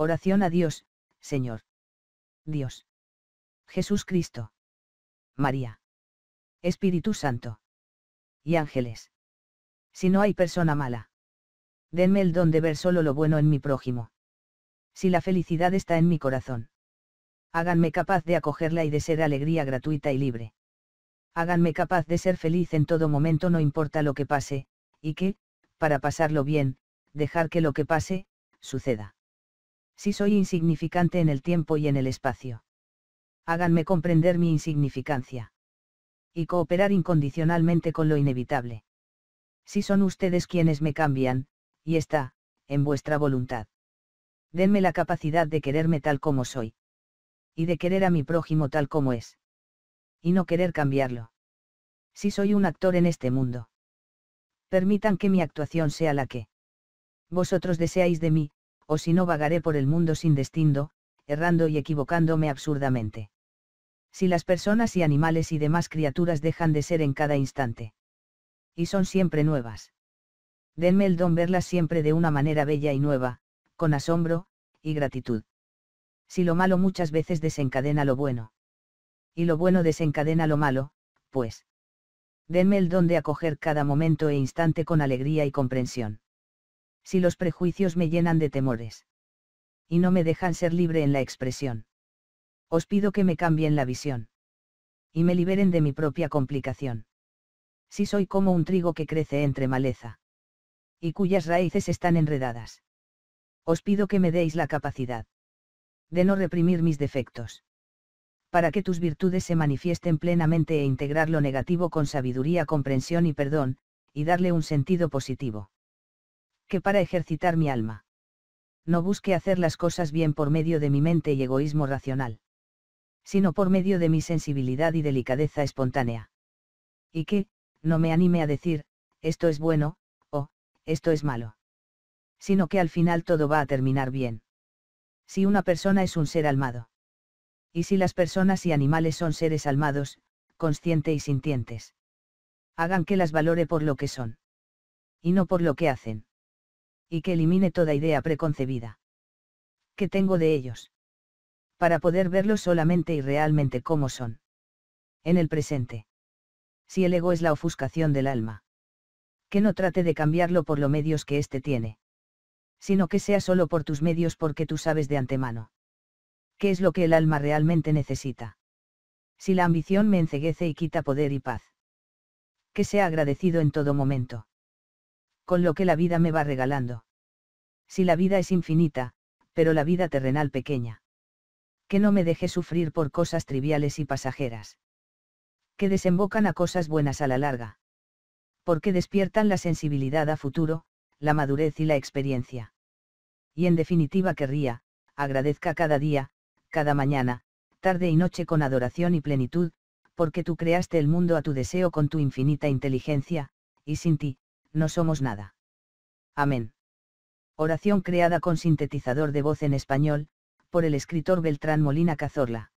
Oración a Dios, Señor. Dios. Jesús Cristo. María. Espíritu Santo. Y ángeles. Si no hay persona mala. Denme el don de ver solo lo bueno en mi prójimo. Si la felicidad está en mi corazón. Háganme capaz de acogerla y de ser alegría gratuita y libre. Háganme capaz de ser feliz en todo momento no importa lo que pase, y que, para pasarlo bien, dejar que lo que pase, suceda si soy insignificante en el tiempo y en el espacio. Háganme comprender mi insignificancia. Y cooperar incondicionalmente con lo inevitable. Si son ustedes quienes me cambian, y está, en vuestra voluntad. Denme la capacidad de quererme tal como soy. Y de querer a mi prójimo tal como es. Y no querer cambiarlo. Si soy un actor en este mundo. Permitan que mi actuación sea la que vosotros deseáis de mí, o si no vagaré por el mundo sin destino, errando y equivocándome absurdamente. Si las personas y animales y demás criaturas dejan de ser en cada instante. Y son siempre nuevas. Denme el don verlas siempre de una manera bella y nueva, con asombro, y gratitud. Si lo malo muchas veces desencadena lo bueno. Y lo bueno desencadena lo malo, pues. Denme el don de acoger cada momento e instante con alegría y comprensión si los prejuicios me llenan de temores. Y no me dejan ser libre en la expresión. Os pido que me cambien la visión. Y me liberen de mi propia complicación. Si soy como un trigo que crece entre maleza. Y cuyas raíces están enredadas. Os pido que me deis la capacidad. De no reprimir mis defectos para que tus virtudes se manifiesten plenamente e integrar lo negativo con sabiduría, comprensión y perdón, y darle un sentido positivo que para ejercitar mi alma. No busque hacer las cosas bien por medio de mi mente y egoísmo racional, sino por medio de mi sensibilidad y delicadeza espontánea. Y que, no me anime a decir, esto es bueno, o, esto es malo. Sino que al final todo va a terminar bien. Si una persona es un ser almado. Y si las personas y animales son seres almados, consciente y sintientes. Hagan que las valore por lo que son. Y no por lo que hacen y que elimine toda idea preconcebida que tengo de ellos. Para poder verlos solamente y realmente como son. En el presente. Si el ego es la ofuscación del alma. Que no trate de cambiarlo por los medios que éste tiene. Sino que sea solo por tus medios porque tú sabes de antemano. ¿Qué es lo que el alma realmente necesita? Si la ambición me enceguece y quita poder y paz. Que sea agradecido en todo momento con lo que la vida me va regalando. Si la vida es infinita, pero la vida terrenal pequeña. Que no me deje sufrir por cosas triviales y pasajeras. Que desembocan a cosas buenas a la larga. Porque despiertan la sensibilidad a futuro, la madurez y la experiencia. Y en definitiva querría, agradezca cada día, cada mañana, tarde y noche con adoración y plenitud, porque tú creaste el mundo a tu deseo con tu infinita inteligencia, y sin ti, no somos nada. Amén. Oración creada con sintetizador de voz en español, por el escritor Beltrán Molina Cazorla.